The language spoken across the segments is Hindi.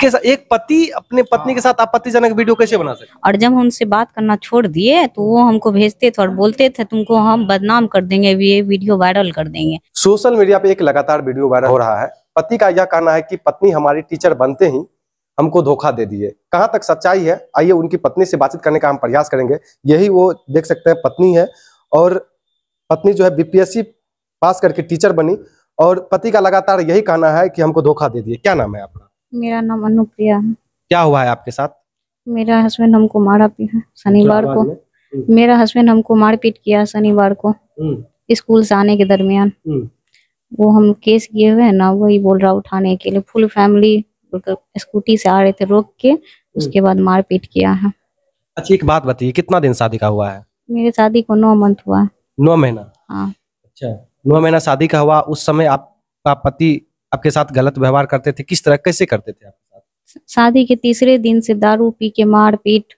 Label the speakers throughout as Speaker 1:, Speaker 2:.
Speaker 1: के साथ एक पति अपने पत्नी के हाँ। साथ आपत्तिजनक वीडियो कैसे बना सकते और जब हम उनसे बात करना छोड़ दिए तो वो हमको भेजते थे और बोलते थे तुमको हम बदनाम कर देंगे ये वीडियो वायरल कर देंगे
Speaker 2: सोशल मीडिया पे एक लगातार वीडियो वायरल हो रहा है पति का यह कहना है की पत्नी हमारी टीचर बनते ही हमको धोखा दे दिए कहाँ तक सच्चाई है आइए उनकी पत्नी से बातचीत करने का हम प्रयास करेंगे यही वो देख सकते हैं पत्नी है और पत्नी जो है बीपीएससी पास करके टीचर बनी और पति का लगातार यही कहना है कि हमको धोखा दे दिए क्या नाम है आपका
Speaker 1: मेरा नाम अनुप्रिया है
Speaker 2: क्या हुआ है आपके साथ
Speaker 1: मेरा हस्बैंड हमको मारा पीटा शनिवार को
Speaker 2: हम्म।
Speaker 1: मेरा हस्बैंड हमको मारपीट किया शनिवार को
Speaker 2: हम्म।
Speaker 1: स्कूल से आने के दरमियान हम्म। वो हम केस किए हुए है ना वही बोल रहा उठाने के लिए फुल फैमिली स्कूटी से आ रहे थे रोक के उसके बाद मारपीट किया है
Speaker 2: अच्छा एक बात बताइए कितना दिन शादी का हुआ है
Speaker 1: मेरी शादी को नौ मंथ हुआ है नौ महीना हाँ
Speaker 2: अच्छा नौ महीना शादी का हुआ उस समय आपका पति आपके साथ गलत व्यवहार करते थे किस तरह कैसे करते थे आपके
Speaker 1: साथ शादी के तीसरे दिन से दारू पी के मार पीट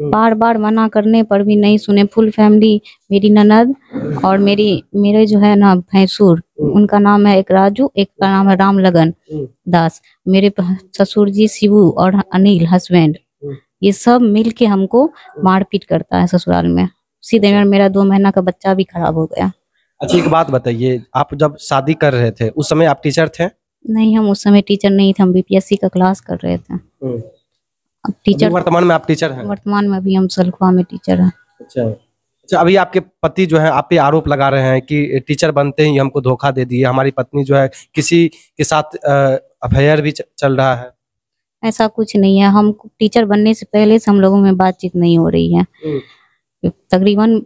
Speaker 1: हम्म। बार बार मना करने पर भी नहीं सुने फुल फैमिली मेरी ननद और मेरी मेरे जो है ना भैंसूर हम्म। उनका नाम है एक राजू एक का नाम है राम लगन हम्म। दास मेरे ससुर जी शिवू और अनिल हस्बैंड ये सब मिल के हमको मारपीट करता है ससुराल में उसी दरमियान अच्छा। मेरा दो महीना का बच्चा भी खराब हो गया
Speaker 2: अच्छा एक बात बताइए आप जब शादी कर रहे थे उस समय आप टीचर थे
Speaker 1: नहीं हम उस समय टीचर नहीं थे हम बीपीएससी का क्लास कर रहे थे
Speaker 2: हम्म। अब टीचर वर्तमान में आप टीचर हैं
Speaker 1: वर्तमान में अभी हम सलखुआ में टीचर हैं
Speaker 2: अच्छा अच्छा अभी आपके पति जो है आप पे आरोप लगा रहे हैं कि टीचर बनते ही हमको धोखा दे दिए हमारी पत्नी जो है किसी के साथ अफेयर भी चल रहा है
Speaker 1: ऐसा कुछ नहीं है हम टीचर बनने से पहले से हम लोगों में बातचीत नहीं हो रही है
Speaker 2: हम्म।
Speaker 1: तकरीबन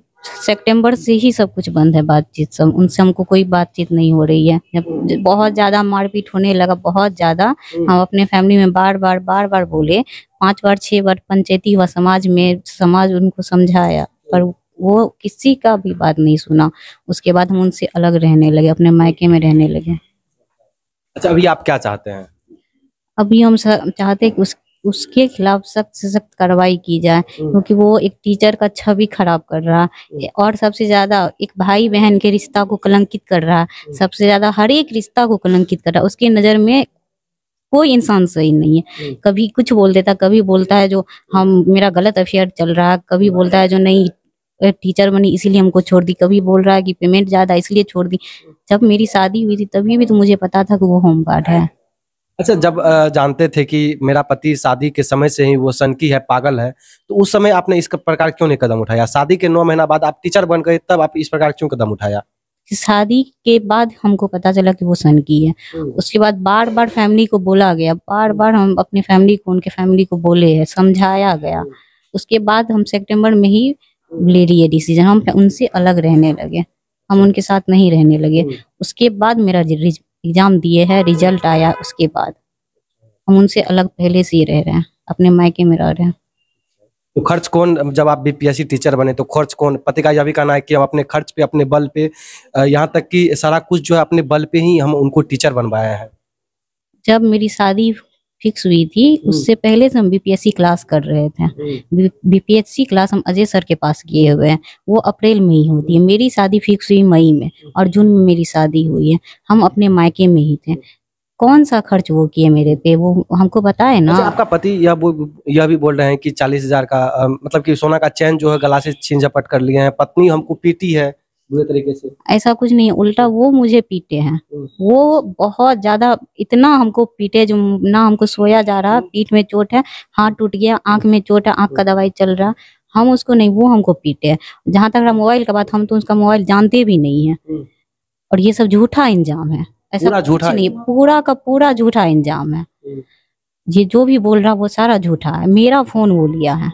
Speaker 1: सितंबर से ही सब कुछ बंद है बातचीत सब उनसे हमको कोई बातचीत नहीं हो रही है जब बहुत ज़्यादा मारपीट होने लगा बहुत ज़्यादा हम्म। हम अपने फैमिली में बार बार बार बार बोले पांच बार छह बार पंचायती हुआ समाज में समाज उनको समझाया पर वो किसी का भी बात नहीं सुना उसके बाद हम उनसे अलग रहने लगे अपने मायके में रहने लगे
Speaker 2: अच्छा अभी आप क्या चाहते हैं
Speaker 1: अभी हम चाहते हैं कि उस उसके खिलाफ सख्त से सख्त कार्रवाई की जाए हम्म। क्योंकि वो एक टीचर का छवि खराब कर रहा है हम्म। और सबसे ज्यादा एक भाई बहन के रिश्ता को कलंकित कर रहा है हम्म। सबसे ज्यादा हर एक रिश्ता को कलंकित कर रहा है उसकी नजर में कोई इंसान सही नहीं है कभी कुछ बोल देता कभी बोलता है जो हम मेरा गलत अफेयर चल रहा है कभी बोलता है जो नहीं टीचर बनी इसीलिए हमको छोड़ दी कभी बोल रहा है कि पेमेंट ज्यादा इसलिए छोड़ दी जब मेरी शादी हुई थी तभी भी तो मुझे पता था कि वो होम गार्ड है
Speaker 2: अच्छा जब जानते थे कि मेरा पति शादी के समय से ही वो सनकी है पागल है तो उस समय आपने इस प्रकार क्यों नहीं कदम उठाया शादी के नौ महीना बाद आप टीचर बन गए तब आप इस प्रकार क्यों कदम उठाया
Speaker 1: शादी के बाद हमको पता चला कि वो सनकी है हम्म। उसके बाद बार बार फैमिली को बोला गया बार बार हम अपने फैमिली को उनके फैमिली को बोले है समझाया गया हम्म। उसके बाद हम सेप्टेम्बर में ही ले रही है डिसीजन हम उनसे अलग रहने लगे हम अच्छा। उनके साथ नहीं रहने लगे हम्म। उसके बाद मेरा एग्ज़ाम दिए है रिजल्ट आया उसके बाद हम उनसे अलग पहले से ही रह रहे हैं अपने मायके में रह रहे हैं
Speaker 2: तो खर्च कौन जब आप बीपीएससी टीचर बने तो खर्च कौन पति का यह भी कहना है कि हम अपने खर्च पे अपने बल पे यहाँ तक कि सारा कुछ जो है अपने बल पे ही हम उनको टीचर बनवाया है
Speaker 1: जब मेरी शादी फिक्स हुई थी हम्म। उससे पहले से हम बीपीएससी क्लास कर रहे थे
Speaker 2: हम्म।
Speaker 1: बीपीएससी क्लास हम अजय सर के पास किए हुए हैं वो अप्रैल में ही होती है हम्म। मेरी शादी फिक्स हुई मई में और जून में मेरी शादी हुई है हम अपने मायके में ही थे कौन सा खर्च वो किए मेरे पे वो हमको बताए
Speaker 2: ना अच्छा, आपका पति यह यह भी बोल रहे हैं कि चालीस हजार का मतलब कि सोना का चैन जो है गला से छीन झपट कर लिए हैं पत्नी हमको पीटी है बुरे तरीके से
Speaker 1: ऐसा कुछ नहीं उल्टा वो मुझे पीटे हैं हम्म। वो बहुत ज्यादा इतना हमको पीटे जो ना हमको सोया जा रहा हम्म। पीठ में चोट है हाथ टूट गया आंख में चोट है आंख का हम्म। दवाई चल रहा हम उसको नहीं वो हमको पीटे है जहां तक मोबाइल का बात हम तो उसका मोबाइल जानते भी नहीं है और ये सब झूठा इंजाम है ऐसा झूठा नहीं पूरा का पूरा झूठा इंजाम है ये जो भी बोल रहा वो सारा झूठा है मेरा फोन वो लिया है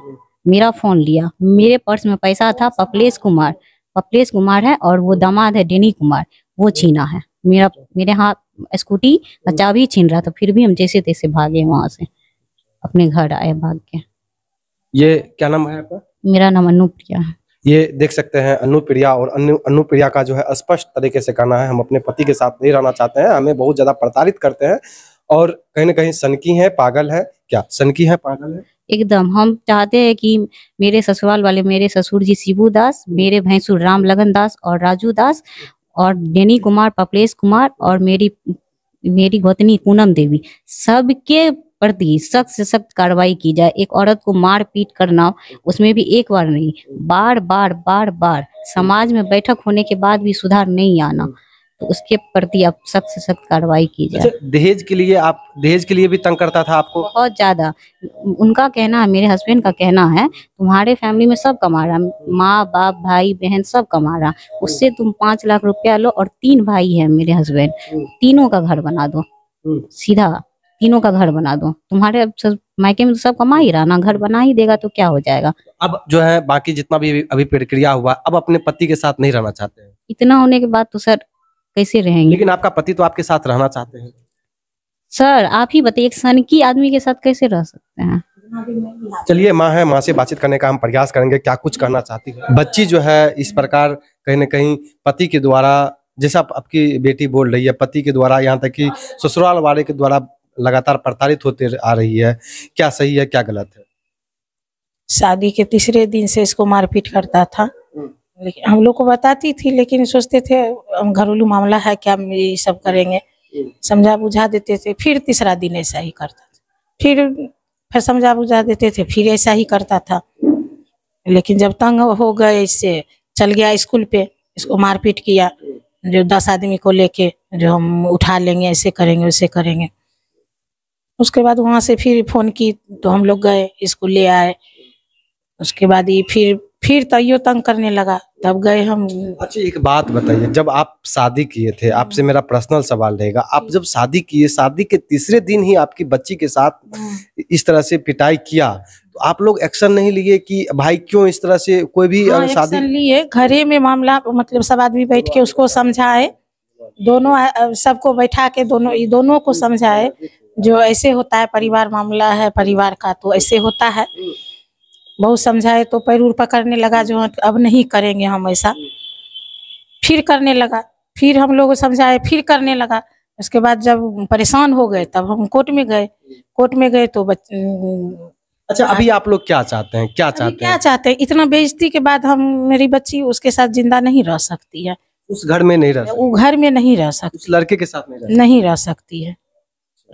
Speaker 1: मेरा फोन लिया मेरे पर्स में पैसा था अच्छा। पपलेश कुमार कपिलेश कुमार है और वो दामाद है डेनी कुमार वो छीना है मेरा मेरे हाथ स्कूटी चाबी छीन रहा था फिर भी हम जैसे तैसे भागे वहां से अपने घर आए भाग के
Speaker 2: ये क्या नाम है आपका
Speaker 1: मेरा नाम अनुप्रिया है
Speaker 2: ये देख सकते हैं अनुप्रिया और अनु अनुप्रिया का जो है स्पष्ट तरीके से कहना है हम अपने पति के साथ नहीं रहना चाहते हैं हमें बहुत ज्यादा प्रताड़ित करते हैं और कहीं ना कहीं सनकी है पागल है क्या सनकी है पागल है
Speaker 1: एकदम हम चाहते हैं कि मेरे ससुराल वाले मेरे ससुर जी शिवू दास मेरे भैंसुर राम लगन दास और राजू दास और डेनी कुमार पपलेश कुमार और मेरी मेरी गोतनी पूनम देवी सबके प्रति सख्त से सख्त कार्रवाई की जाए एक औरत को मार पीट करना उसमें भी एक बार नहीं बार बार बार बार समाज में बैठक होने के बाद भी सुधार नहीं आना तो उसके प्रति आप सख्त से सख्त कार्रवाई की जाए अच्छा,
Speaker 2: दहेज के लिए आप दहेज के लिए भी तंग करता था आपको
Speaker 1: बहुत ज्यादा उनका कहना है मेरे हस्बैंड का कहना है तुम्हारे फैमिली में सब कमा रहा माँ बाप भाई बहन सब कमा रहा उससे तुम पांच लाख रुपया लो और तीन भाई है मेरे हस्बैंड हम्म। तीनों का घर बना दो हम्म। सीधा तीनों का घर बना दो तुम्हारे अब सब मायके में तो सब कमा ही रहा ना घर बना ही देगा तो क्या हो जाएगा
Speaker 2: अब जो है बाकी जितना भी अभी प्रक्रिया हुआ अब अपने पति के साथ नहीं रहना चाहते
Speaker 1: इतना होने के बाद तो सर कैसे
Speaker 2: रहेंगे लेकिन आपका पति तो आपके साथ रहना चाहते हैं
Speaker 1: सर आप ही बताइए एक सनकी आदमी के साथ कैसे रह सकते हैं
Speaker 2: चलिए माँ है माँ से बातचीत करने का हम प्रयास करेंगे क्या कुछ करना चाहती है बच्ची जो है इस प्रकार कहीं ना कहीं पति के द्वारा जैसा आपकी बेटी बोल रही है पति के द्वारा यहाँ तक कि ससुराल वाले के द्वारा लगातार प्रताड़ित होते आ रही है क्या सही है क्या गलत है
Speaker 3: शादी के तीसरे दिन से इसको मारपीट करता था लेकिन हम लोग को बताती थी लेकिन सोचते थे हम घरेलू मामला है क्या ये सब करेंगे समझा बुझा देते थे फिर तीसरा दिन ऐसा ही करता था फिर फिर समझा बुझा देते थे फिर ऐसा ही करता था लेकिन जब तंग हो गए इससे चल गया स्कूल पे इसको मारपीट किया जो दस आदमी को लेके जो हम उठा लेंगे ऐसे करेंगे वैसे करेंगे उसके बाद वहाँ से फिर फ़ोन की तो हम लोग गए इसको ले आए उसके बाद ये फिर फिर तैयो तंग करने लगा तब गए हम
Speaker 2: अच्छा एक बात बताइए जब आप शादी किए थे आपसे हम्म। मेरा पर्सनल सवाल रहेगा आप जब शादी किए शादी के तीसरे दिन ही आपकी बच्ची के साथ हम्म। इस तरह से पिटाई किया तो आप लोग एक्शन नहीं लिए कि भाई क्यों इस तरह से कोई भी हाँ, शादी
Speaker 3: लिए घरे में मामला मतलब सब आदमी बैठ के उसको समझाए दोनों सबको बैठा के दोनों दोनों को समझाए जो ऐसे होता है परिवार मामला है परिवार का तो ऐसे होता है बहुत समझाए तो पैर उर पकड़ने लगा जो अब नहीं करेंगे हम ऐसा फिर करने लगा फिर हम लोग समझाए फिर करने लगा उसके बाद जब परेशान हो गए तब हम कोर्ट में गए कोर्ट में गए तो बच...
Speaker 2: अच्छा अभी आप लोग क्या चाहते हैं क्या चाहते हैं
Speaker 3: क्या चाहते हैं इतना बेइज्जती के बाद हम मेरी बच्ची उसके साथ जिंदा नहीं रह सकती है उस घर में नहीं रह वो घर में नहीं रह सकती
Speaker 2: उस लड़के के साथ नहीं रह
Speaker 3: नहीं रह सकती है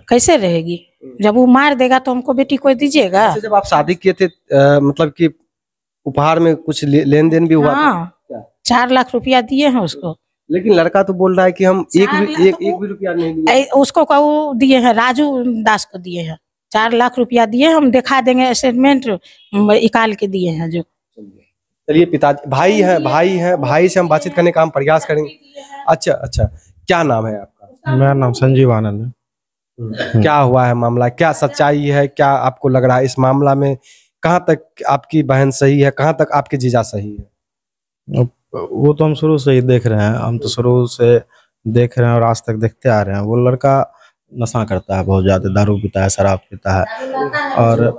Speaker 3: कैसे रहेगी जब वो मार देगा तो हमको बेटी कोई दीजिएगा अच्छा, जब
Speaker 2: आप शादी किए थे आ, मतलब कि उपहार में कुछ लेन देन भी हुआ
Speaker 3: हाँ, चार लाख रुपया दिए हैं उसको
Speaker 2: लेकिन लड़का तो बोल रहा है कि हम एक भी एक, तो एक भी
Speaker 3: रुपया नहीं दिए उसको कहो दिए हैं राजू दास को दिए हैं चार लाख रुपया दिए हम दिखा देंगे स्टेटमेंट निकाल के दिए हैं जो
Speaker 2: चलिए पिता भाई है भाई है भाई से हम बातचीत करने का हम प्रयास करेंगे अच्छा अच्छा क्या नाम है
Speaker 4: आपका मेरा नाम संजीव आनंद है हम्म। क्या
Speaker 2: हुआ है मामला क्या सच्चाई है क्या आपको लग रहा है इस मामला में कहाँ तक आपकी बहन सही है कहाँ तक आपके जीजा सही
Speaker 4: है वो तो हम शुरू से ही देख रहे हैं हम तो शुरू से देख रहे हैं और आज तक देखते आ रहे हैं वो लड़का नशा करता है बहुत ज़्यादा दारू पीता है शराब पीता
Speaker 2: है और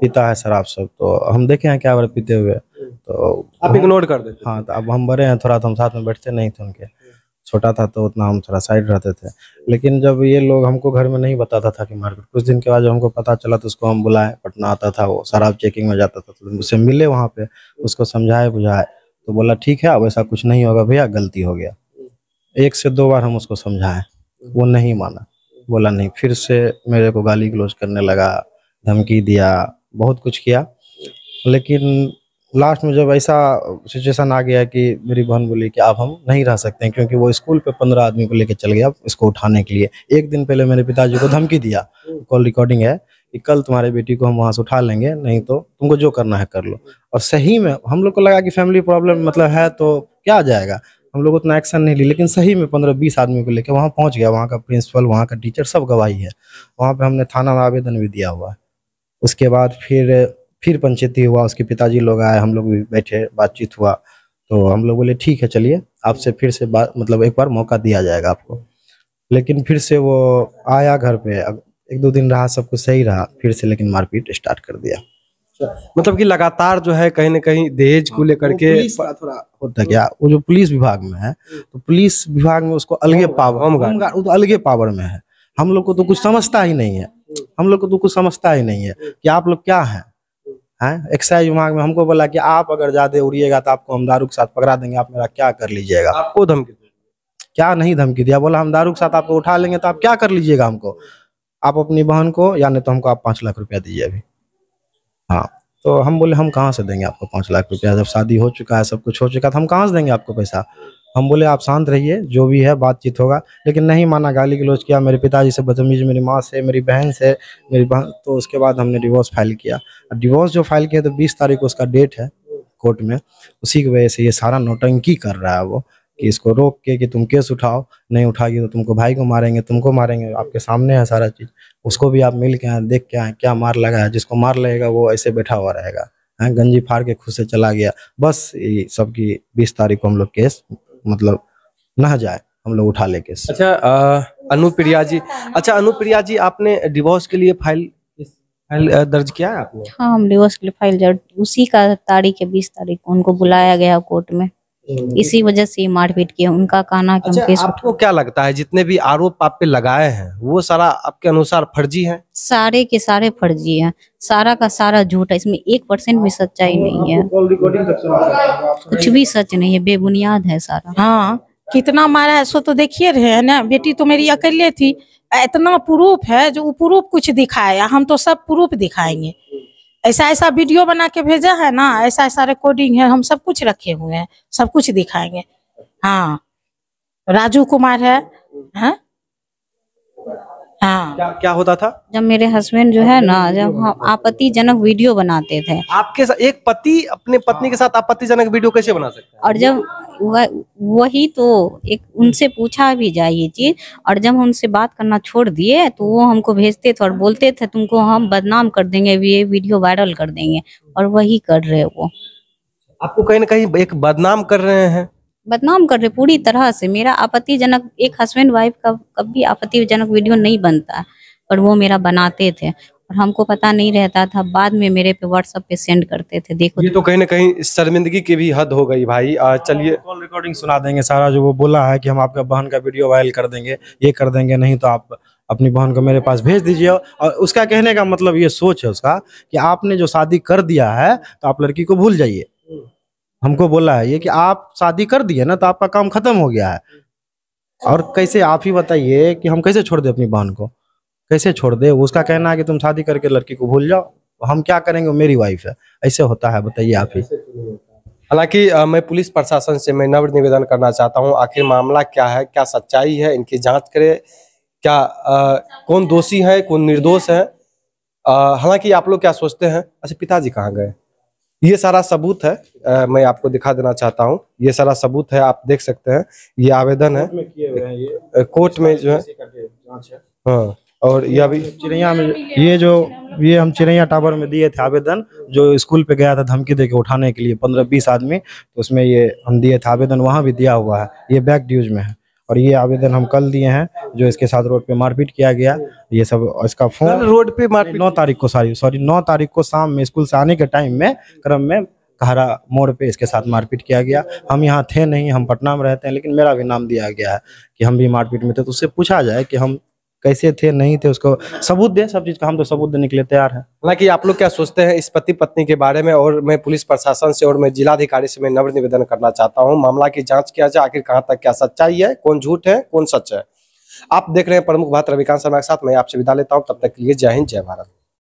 Speaker 4: पीता है शराब सब तो हम देखे हैं क्या बार पीते हुए तो आप इग्नोर कर देते हाँ तो अब हम बड़े हैं थोड़ा तो हम साथ में बैठते नहीं थे उनके छोटा था तो उतना हम थोड़ा साइड रहते थे लेकिन जब ये लोग हमको घर में नहीं बताता था कि मार्केट कुछ दिन के बाद जब हमको पता चला तो उसको हम बुलाए पटना आता था वो शराब चेकिंग में जाता था तो उससे मिले वहाँ पे उसको समझाए बुझाए तो बोला ठीक है अब ऐसा कुछ नहीं होगा भैया गलती हो गया एक से दो बार हम उसको समझाए वो नहीं माना बोला नहीं फिर से मेरे को गाली गलोज करने लगा धमकी दिया बहुत कुछ किया लेकिन लास्ट में जब ऐसा सिचुएशन आ गया कि मेरी बहन बोली कि अब हम नहीं रह सकते हैं क्योंकि वो स्कूल पे पंद्रह आदमी को लेकर चल गया इसको उठाने के लिए एक दिन पहले मेरे पिताजी को धमकी दिया कॉल रिकॉर्डिंग है कि कल तुम्हारे बेटी को हम वहाँ से उठा लेंगे नहीं तो तुमको जो करना है कर लो और सही में हम लोग को लगा कि फैमिली प्रॉब्लम मतलब है तो क्या आ जाएगा हम लोग उतना एक्शन नहीं ली लेकिन सही में पंद्रह बीस आदमी को लेकर वहाँ पहुँच गया वहाँ का प्रिंसिपल वहाँ का टीचर सब गवाही है वहाँ पर हमने थाना में आवेदन भी दिया हुआ है उसके बाद फिर फिर पंचायती हुआ उसके पिताजी लोग आए हम लोग भी बैठे बातचीत हुआ तो हम लोग बोले ठीक है चलिए आपसे फिर से बात मतलब एक बार मौका दिया जाएगा आपको लेकिन फिर से वो आया घर पे एक दो दिन रहा सब कुछ सही रहा फिर से लेकिन मारपीट स्टार्ट कर दिया
Speaker 2: अच्छा, मतलब कि लगातार जो है कहीं ना कहीं दहेज को हाँ, लेकर के थोड़ा होता गया वो जो पुलिस विभाग में है हम्म। तो पुलिस विभाग में उसको अलग
Speaker 4: पावर वो तो अलगे पावर में है हम लोग को तो कुछ समझता ही नहीं है हम्म। हम लोग को तो कुछ समझता ही नहीं है हम्म। कि आप लोग क्या हैं है एक्साइज विभाग में हमको बोला कि आप अगर ज्यादा उड़िएगा तो आपको हम दारू के साथ पकड़ा देंगे आप मेरा क्या कर लीजिएगा आपको धमकी क्या नहीं धमकी दिया बोला हम दारू के साथ आपको उठा लेंगे तो आप क्या कर लीजिएगा हमको आप अपनी बहन को या नहीं तो हमको आप पांच लाख रुपया दीजिए अभी हाँ तो हम बोले हम कहाँ से देंगे आपको पांच लाख रुपया जब शादी हो चुका है सब कुछ हो चुका है तो हम कहाँ से देंगे आपको पैसा हम बोले आप शांत रहिए जो भी है बातचीत होगा लेकिन नहीं माना गाली गलोच किया मेरे पिताजी से बदतमीज मेरी माँ से मेरी बहन से मेरी बहन तो उसके बाद हमने डिवोर्स फाइल किया डिवोर्स जो फाइल किया तो बीस तारीख को उसका डेट है कोर्ट में उसी की वजह से ये सारा नोटंकी कर रहा है वो कि इसको रोक के कि तुम केस उठाओ नहीं उठाएगी तो तुमको भाई को मारेंगे तुमको मारेंगे आपके सामने है सारा चीज़ उसको भी आप मिल के आए देख के आए क्या मार लगा है जिसको मार लगेगा वो ऐसे बैठा हुआ रहेगा हैं हाँ, गंजी फाड़ के खुद से चला गया बस ये सबकी बीस तारीख को हम लोग केस मतलब नह जाए हम लोग उठा लेके
Speaker 2: अच्छा अनुप्रिया जी अच्छा अनुप्रिया जी आपने डिवोर्स के लिए फाइल फाइल दर्ज किया है आपने
Speaker 1: हाँ हम डिवोर्स के लिए फाइल उसी का तारीख है बीस तारीख को उनको बुलाया गया कोर्ट में इसी वजह से मारपीट किया उनका कहना कि अच्छा, आपको
Speaker 2: क्या लगता है जितने भी आरोप आप पे लगाए हैं वो सारा आपके अनुसार फर्जी है
Speaker 1: सारे के सारे फर्जी है सारा का सारा झूठ है इसमें एक परसेंट भी सच्चाई नहीं है
Speaker 3: कुछ भी सच नहीं है बेबुनियाद है सारा हाँ कितना मारा है सो तो देखिए रहे है ना बेटी तो मेरी अकेले थी इतना प्रूफ है जो प्रूफ कुछ दिखाया हम तो सब प्रूफ दिखाएंगे ऐसा ऐसा वीडियो बना के भेजा है ना ऐसा ऐसा रिकॉर्डिंग है हम सब कुछ रखे हुए हैं सब कुछ दिखाएंगे हाँ राजू कुमार है, है? हाँ?
Speaker 2: हाँ क्या, क्या होता था
Speaker 3: जब मेरे हस्बैंड जो है ना
Speaker 2: जब हम
Speaker 1: आपत्तिजनक वीडियो बनाते थे
Speaker 2: आपके साथ एक पति अपने पत्नी के साथ आपत्तिजनक वीडियो कैसे बना सकते
Speaker 1: हैं और जब वही तो एक उनसे पूछा भी जाए ये चीज और जब उनसे बात करना छोड़ दिए तो वो हमको भेजते थे और बोलते थे तुमको हम बदनाम कर देंगे ये वीडियो वायरल कर देंगे और वही कर रहे वो
Speaker 2: आपको कहीं ना कहीं एक बदनाम कर रहे हैं
Speaker 1: बदनाम कर रहे पूरी तरह से मेरा आपत्तिजनक एक हस्बैंड वाइफ का कभी आपत्तिजनक वीडियो नहीं बनता पर वो मेरा बनाते थे और हमको पता नहीं रहता था बाद में मेरे पे व्हाट्सएप पे सेंड करते थे देखो ये
Speaker 2: तो कहीं ना कहीं शर्मिंदगी की भी हद हो गई भाई चलिए कॉल रिकॉर्डिंग सुना देंगे सारा जो वो बोला है कि हम आपका बहन का वीडियो वायरल
Speaker 4: कर देंगे ये कर देंगे नहीं तो आप अपनी बहन को मेरे पास भेज दीजिए और उसका कहने का मतलब ये सोच है उसका कि आपने जो शादी कर दिया है तो आप लड़की को भूल जाइए हमको बोला है ये कि आप शादी कर दिए ना तो आपका काम खत्म हो गया है और कैसे आप ही बताइए कि हम कैसे छोड़ दे अपनी बहन को कैसे छोड़ दे उसका कहना है कि तुम शादी करके लड़की को भूल जाओ हम क्या करेंगे मेरी वाइफ है ऐसे होता है बताइए आप ही
Speaker 2: हालांकि मैं पुलिस प्रशासन से मैं नम्र निवेदन करना चाहता हूं आखिर मामला क्या है क्या सच्चाई है इनकी जांच करे क्या आ, कौन दोषी है कौन निर्दोष है हालांकि आप लोग क्या सोचते हैं अच्छा पिताजी कहाँ गए ये सारा सबूत है आ, मैं आपको दिखा देना चाहता हूँ ये सारा सबूत है आप देख सकते हैं ये आवेदन है कोर्ट में जो
Speaker 4: है
Speaker 2: हाँ और ये अभी चिड़ैया में ये जो
Speaker 4: ये हम चिड़ैया टावर में दिए थे आवेदन जो स्कूल पे गया था धमकी देके उठाने के लिए पंद्रह बीस आदमी तो उसमें ये हम दिए थे आवेदन वहाँ भी दिया हुआ है ये बैक ड्यूज में है और ये आवेदन हम कल दिए हैं जो इसके साथ रोड पे मारपीट किया गया ये सब इसका फोन रोड पे मारपीट नौ तारीख को सॉरी सॉरी नौ तारीख को शाम में स्कूल से आने के टाइम में क्रम में कहरा मोड़ पे इसके साथ मारपीट किया गया हम यहाँ थे नहीं हम पटना में रहते हैं लेकिन मेरा भी नाम दिया गया है कि हम भी मारपीट में थे तो उससे पूछा जाए कि हम कैसे थे नहीं थे उसको सबूत दे सब चीज़ का हम तो सबूत देने के लिए तैयार है
Speaker 2: हालांकि आप लोग क्या सोचते हैं इस पति पत्नी के बारे में और मैं पुलिस प्रशासन से और मैं जिलाधिकारी से मैं नव्र निवेदन करना चाहता हूँ मामला की जाँच किया जाए आखिर कहाँ तक क्या सच्चाई है कौन झूठ है कौन सच है आप देख रहे हैं प्रमुख भारत रविकांत शर्मा के साथ मैं आपसे विदा लेता हूँ तब तक के लिए जय हिंद जय भारत